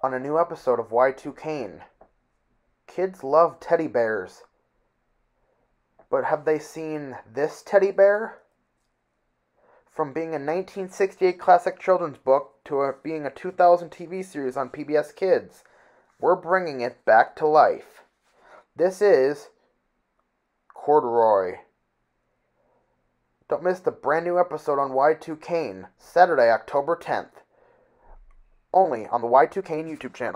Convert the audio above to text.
on a new episode of Y2 Kane. Kids love teddy bears. But have they seen this teddy bear? From being a 1968 classic children's book to a, being a 2000 TV series on PBS Kids, we're bringing it back to life. This is Corduroy. Don't miss the brand new episode on Y2 Kane, Saturday, October 10th only on the y 2 kane YouTube channel.